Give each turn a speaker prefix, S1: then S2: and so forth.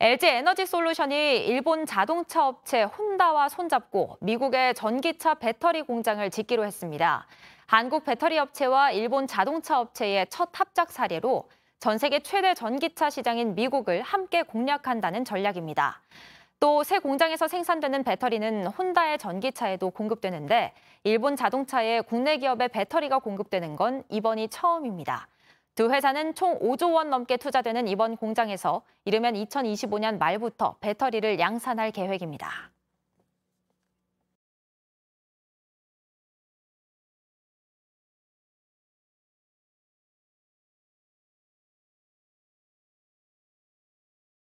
S1: LG 에너지 솔루션이 일본 자동차 업체 혼다와 손잡고 미국의 전기차 배터리 공장을 짓기로 했습니다. 한국 배터리 업체와 일본 자동차 업체의 첫 합작 사례로 전 세계 최대 전기차 시장인 미국을 함께 공략한다는 전략입니다. 또 새 공장에서 생산되는 배터리는 혼다의 전기차에도 공급되는데 일본 자동차에 국내 기업의 배터리가 공급되는 건 이번이 처음입니다. 두 회사는 총 5조 원 넘게 투자되는 이번 공장에서 이르면 2025년 말부터 배터리를 양산할 계획입니다.